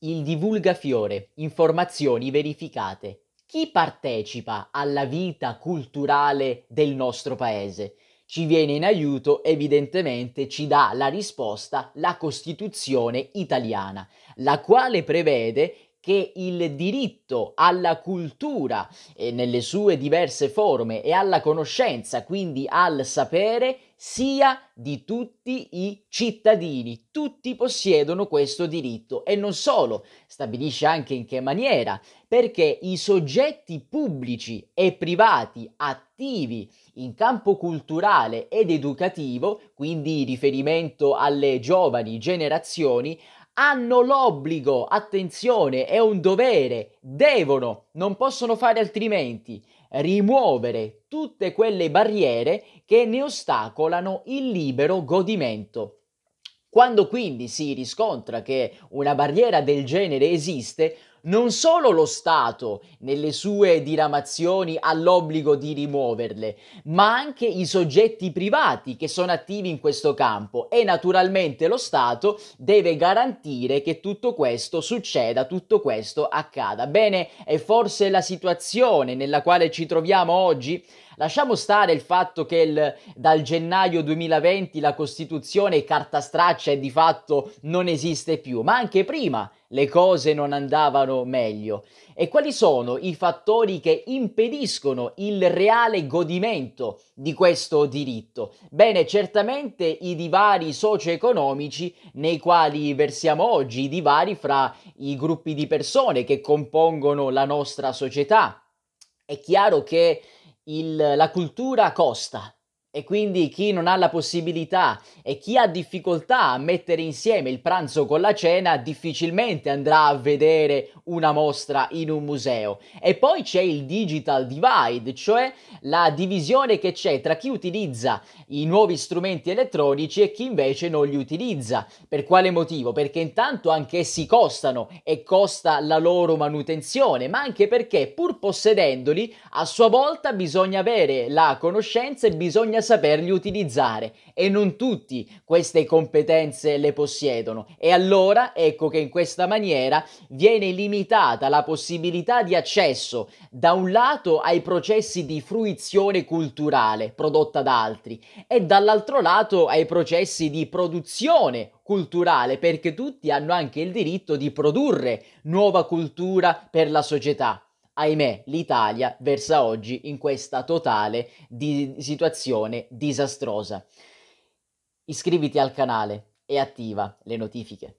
Il divulgafiore, informazioni verificate. Chi partecipa alla vita culturale del nostro paese? Ci viene in aiuto, evidentemente ci dà la risposta la Costituzione italiana, la quale prevede che il diritto alla cultura e eh, nelle sue diverse forme e alla conoscenza, quindi al sapere, sia di tutti i cittadini. Tutti possiedono questo diritto e non solo, stabilisce anche in che maniera, perché i soggetti pubblici e privati attivi in campo culturale ed educativo, quindi riferimento alle giovani generazioni, hanno l'obbligo, attenzione, è un dovere, devono, non possono fare altrimenti, rimuovere tutte quelle barriere che ne ostacolano il libero godimento. Quando quindi si riscontra che una barriera del genere esiste, non solo lo Stato, nelle sue diramazioni, ha l'obbligo di rimuoverle, ma anche i soggetti privati che sono attivi in questo campo e naturalmente lo Stato deve garantire che tutto questo succeda, tutto questo accada. Bene, è forse la situazione nella quale ci troviamo oggi? Lasciamo stare il fatto che il, dal gennaio 2020 la Costituzione è carta straccia e di fatto non esiste più, ma anche prima le cose non andavano meglio e quali sono i fattori che impediscono il reale godimento di questo diritto? Bene, certamente i divari socio-economici nei quali versiamo oggi, i divari fra i gruppi di persone che compongono la nostra società. È chiaro che il, la cultura costa, e quindi chi non ha la possibilità e chi ha difficoltà a mettere insieme il pranzo con la cena difficilmente andrà a vedere una mostra in un museo. E poi c'è il digital divide, cioè la divisione che c'è tra chi utilizza i nuovi strumenti elettronici e chi invece non li utilizza. Per quale motivo? Perché intanto anch'essi costano e costa la loro manutenzione, ma anche perché pur possedendoli a sua volta bisogna avere la conoscenza e bisogna saperli utilizzare e non tutti queste competenze le possiedono e allora ecco che in questa maniera viene limitata la possibilità di accesso da un lato ai processi di fruizione culturale prodotta da altri e dall'altro lato ai processi di produzione culturale perché tutti hanno anche il diritto di produrre nuova cultura per la società ahimè, l'Italia versa oggi in questa totale di situazione disastrosa. Iscriviti al canale e attiva le notifiche.